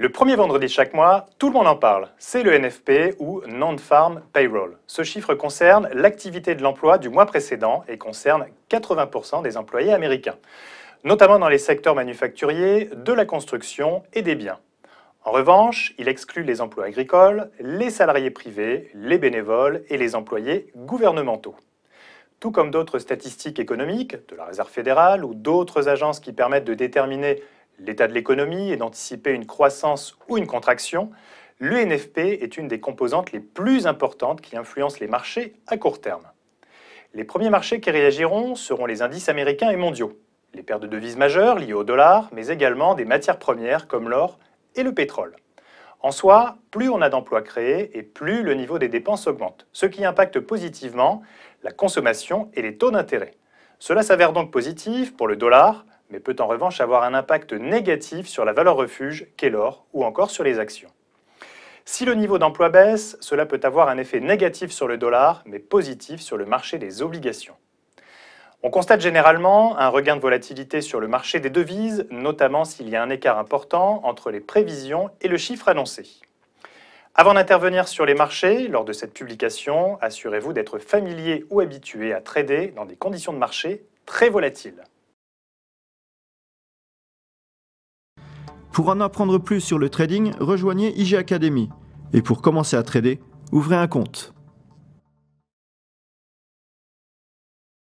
Le premier vendredi de chaque mois, tout le monde en parle. C'est le NFP ou Non-Farm Payroll. Ce chiffre concerne l'activité de l'emploi du mois précédent et concerne 80% des employés américains, notamment dans les secteurs manufacturiers, de la construction et des biens. En revanche, il exclut les emplois agricoles, les salariés privés, les bénévoles et les employés gouvernementaux. Tout comme d'autres statistiques économiques, de la Réserve fédérale ou d'autres agences qui permettent de déterminer l'état de l'économie et d'anticiper une croissance ou une contraction, l'UNFP est une des composantes les plus importantes qui influencent les marchés à court terme. Les premiers marchés qui réagiront seront les indices américains et mondiaux, les paires de devises majeures liées au dollar, mais également des matières premières comme l'or et le pétrole. En soi, plus on a d'emplois créés et plus le niveau des dépenses augmente, ce qui impacte positivement la consommation et les taux d'intérêt. Cela s'avère donc positif pour le dollar, mais peut en revanche avoir un impact négatif sur la valeur refuge qu'est l'or ou encore sur les actions. Si le niveau d'emploi baisse, cela peut avoir un effet négatif sur le dollar, mais positif sur le marché des obligations. On constate généralement un regain de volatilité sur le marché des devises, notamment s'il y a un écart important entre les prévisions et le chiffre annoncé. Avant d'intervenir sur les marchés, lors de cette publication, assurez-vous d'être familier ou habitué à trader dans des conditions de marché très volatiles. Pour en apprendre plus sur le trading, rejoignez IG Academy. Et pour commencer à trader, ouvrez un compte.